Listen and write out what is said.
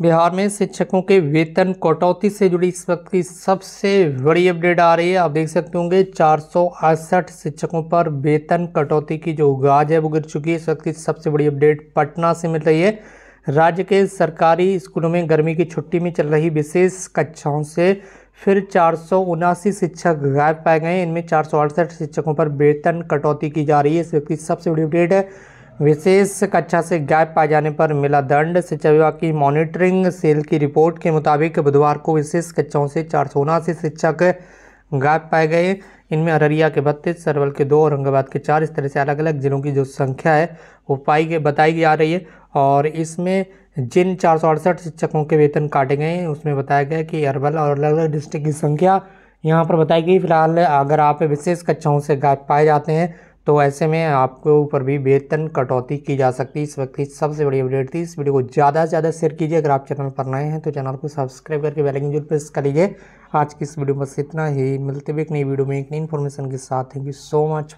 बिहार में शिक्षकों के वेतन कटौती से जुड़ी इस वक्त की सबसे बड़ी अपडेट आ रही है आप देख सकते होंगे चार शिक्षकों पर वेतन कटौती की जो गाज है वो गिर चुकी है इस वक्त की सबसे बड़ी अपडेट पटना से मिल रही है राज्य के सरकारी स्कूलों में गर्मी की छुट्टी में चल रही विशेष कक्षाओं से फिर चार शिक्षक गायब पाए गए इनमें चार शिक्षकों पर वेतन कटौती की जा रही है इस वक्त की सबसे बड़ी अपडेट है विशेष कक्षा से गायब पाए जाने पर मिला दंड शिक्षा विभाग की मॉनिटरिंग सेल की रिपोर्ट के मुताबिक बुधवार को विशेष कक्षाओं से चार सौ उनासी शिक्षक गायब पाए गए इनमें अररिया के बत्तीस सरवल के दो औरंगाबाद के चार इस तरह से अलग अलग ज़िलों की जो संख्या है वो पाई गई बताई जा रही है और इसमें जिन चार सौ अड़सठ शिक्षकों के वेतन काटे गए हैं उसमें बताया गया कि अरवल और अलग अलग डिस्ट्रिक्ट की संख्या यहाँ पर बताई गई फिलहाल अगर आप विशेष कक्षाओं से गायब पाए जाते हैं तो ऐसे में आपके ऊपर भी वेतन कटौती की जा सकती है इस वक्त की सबसे बड़ी अपडेट थी इस वीडियो को ज़्यादा से ज़्यादा शेयर कीजिए अगर आप चैनल पर नए हैं तो चैनल को सब्सक्राइब करके बेल आइकन जरूर प्रेस कर लीजिए आज की इस वीडियो बस इतना ही मिलते हुए एक नई वीडियो में एक नई इन्फॉर्मेशन के साथ थैंक यू सो मच